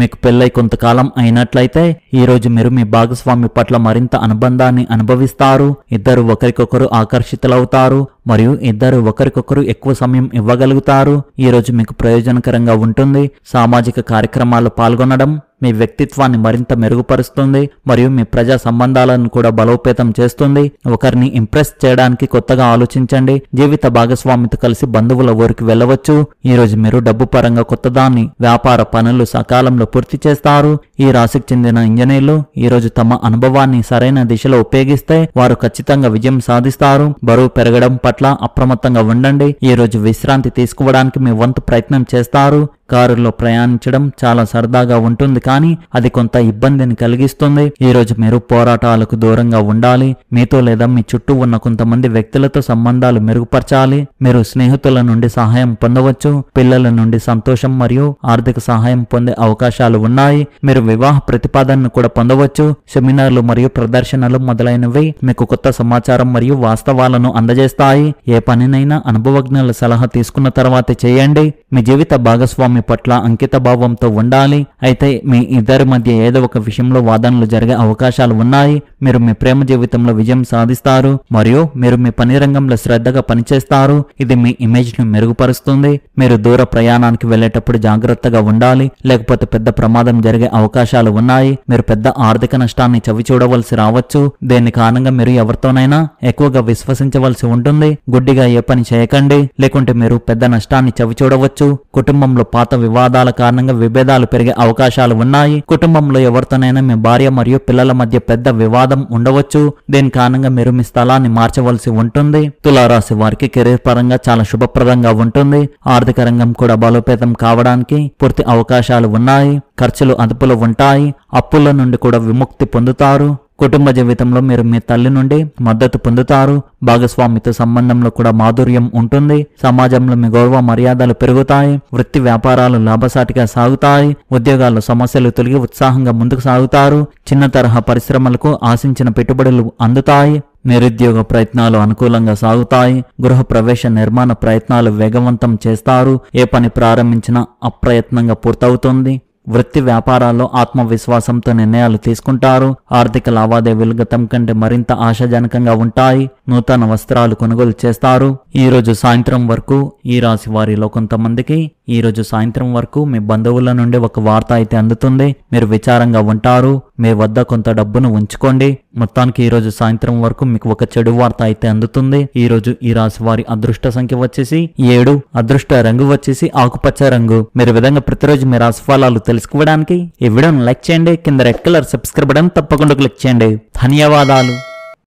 మీకు పెళ్ళై కొంతకాలం అయినట్లయితే ఈరోజు మీరు మీ భాగస్వామి పట్ల మరింత అనుబంధాన్ని అనుభవిస్తారు ఇద్దరు ఒకరికొకరు ఆకర్షితులవుతారు మరియు ఇద్దరు ఒకరికొకరు ఎక్కువ సమయం ఇవ్వగలుగుతారు ఈరోజు మీకు ప్రయోజనకరంగా ఉంటుంది సామాజిక కార్యక్రమాల్లో పాల్గొనడం మీ వ్యక్తిత్వాన్ని మరింత మెరుగుపరుస్తుంది మరియు మీ ప్రజా సంబంధాలను కూడా బలోపేతం చేస్తుంది ఒకరిని ఇంప్రెస్ చేయడానికి కొత్తగా ఆలోచించండి జీవిత భాగస్వామితో కలిసి బంధువుల ఊరికి వెళ్ళవచ్చు ఈరోజు మీరు డబ్బు పరంగా కొత్తదాన్ని వ్యాపార పనులు సకాలంలో పూర్తి చేస్తారు ఈ రాశికి చెందిన ఇంజనీర్లు ఈరోజు తమ అనుభవాన్ని సరైన దిశలో ఉపయోగిస్తే వారు ఖచ్చితంగా విజయం సాధిస్తారు బరువు పెరగడం పట్ల అప్రమత్తంగా ఉండండి ఈ రోజు విశ్రాంతి తీసుకోవడానికి మీ వంతు ప్రయత్నం చేస్తారు కారులో ప్రయాణించడం చాలా సరదాగా ఉంటుంది కానీ అది కొంత ఇబ్బందిని కలిగిస్తుంది ఈ రోజు మీరు పోరాటాలకు దూరంగా ఉండాలి మీతో లేదా మీ చుట్టూ ఉన్న కొంతమంది వ్యక్తులతో సంబంధాలు మెరుగుపరచాలి మీరు స్నేహితుల నుండి సహాయం పొందవచ్చు పిల్లల నుండి సంతోషం మరియు ఆర్థిక సహాయం పొందే అవకాశాలు ఉన్నాయి మీరు వివాహ ప్రతిపాదనను కూడా పొందవచ్చు సెమినార్లు మరియు ప్రదర్శనలు మొదలైనవి మీకు కొత్త సమాచారం మరియు వాస్తవాలను అందజేస్తాయి ఏ పనినైనా అనుభవజ్ఞుల సలహా తీసుకున్న తర్వాత చేయండి మీ జీవిత భాగస్వామి ఆమె పట్ల అంకిత భావంతో ఉండాలి అయితే మీ ఇద్దరి మధ్య ఏదో ఒక విషయంలో వాదనలు జరిగే అవకాశాలు ఉన్నాయి మీరు మీ ప్రేమ జీవితంలో విజయం సాధిస్తారు మరియు మీరు మీ పని రంగంలో శ్రద్ధగా పనిచేస్తారు ఇది మీ ఇమేజ్ ను మెరుగుపరుస్తుంది మీరు దూర ప్రయాణానికి వెళ్ళేటప్పుడు జాగ్రత్తగా ఉండాలి లేకపోతే పెద్ద ప్రమాదం జరిగే అవకాశాలు ఉన్నాయి మీరు పెద్ద ఆర్థిక నష్టాన్ని చవి చూడవలసి రావచ్చు దీని కారణంగా మీరు ఎవరితోనైనా ఎక్కువగా విశ్వసించవలసి ఉంటుంది గుడ్డిగా ఏ పని చేయకండి లేకుంటే మీరు పెద్ద నష్టాన్ని చవి చూడవచ్చు కుటుంబంలో పాత పాత వివాదాల కారణంగా విభేదాలు పెరిగే అవకాశాలు ఉన్నాయి కుటుంబంలో ఎవరితోనైనా మీ భార్య మరియు పిల్లల మధ్య పెద్ద వివాదం ఉండవచ్చు దీని కారణంగా మీరు మీ స్థలాన్ని మార్చవలసి ఉంటుంది తులారాశి వారికి కెరీర్ పరంగా చాలా శుభప్రదంగా ఉంటుంది ఆర్థిక రంగం కూడా బలోపేతం కావడానికి పూర్తి అవకాశాలు ఉన్నాయి ఖర్చులు అదుపులో ఉంటాయి అప్పుల నుండి కూడా విముక్తి పొందుతారు కుటుంబ జీవితంలో మీరు మీ తల్లి నుండి మద్దతు పొందుతారు భాగస్వామితో సంబంధంలో కూడా మాధుర్యం ఉంటుంది సమాజంలో మీ గౌరవ మర్యాదలు పెరుగుతాయి వృత్తి వ్యాపారాలు లాభసాటిగా సాగుతాయి ఉద్యోగాల్లో సమస్యలు తొలగి ఉత్సాహంగా ముందుకు సాగుతారు చిన్న తరహా పరిశ్రమలకు ఆశించిన పెట్టుబడులు అందుతాయి నిరుద్యోగ ప్రయత్నాలు అనుకూలంగా సాగుతాయి గృహ ప్రవేశ నిర్మాణ ప్రయత్నాలు వేగవంతం చేస్తారు ఏ పని ప్రారంభించినా అప్రయత్నంగా పూర్తవుతుంది వృత్తి వ్యాపారాల్లో ఆత్మవిశ్వాసంతో నిర్ణయాలు తీసుకుంటారు ఆర్థిక లావాదేవీలు గతం కంటే మరింత ఆశాజనకంగా ఉంటాయి నూతన వస్త్రాలు కొనుగోలు చేస్తారు ఈ రోజు సాయంత్రం వరకు ఈ రాశి వారిలో కొంతమందికి ఈరోజు సాయంత్రం వరకు మీ బంధువుల నుండి ఒక వార్త అయితే అందుతుంది మీరు విచారంగా ఉంటారు మీ వద్ద కొంత డబ్బును ఉంచుకోండి మొత్తానికి ఈరోజు సాయంత్రం వరకు మీకు ఒక చెడు వార్త అయితే అందుతుంది ఈరోజు ఈ రాశి వారి అదృష్ట సంఖ్య వచ్చేసి ఏడు అదృష్ట రంగు వచ్చేసి ఆకుపచ్చ రంగు మీరు విధంగా ప్రతిరోజు మీ రాశి ఫలాలు తెలుసుకోవడానికి ఈ వీడియోను లైక్ చేయండి కింద రెడ్ కలర్ సబ్స్క్రైబ్ బటన్ తప్పకుండా క్లిక్ చేయండి ధన్యవాదాలు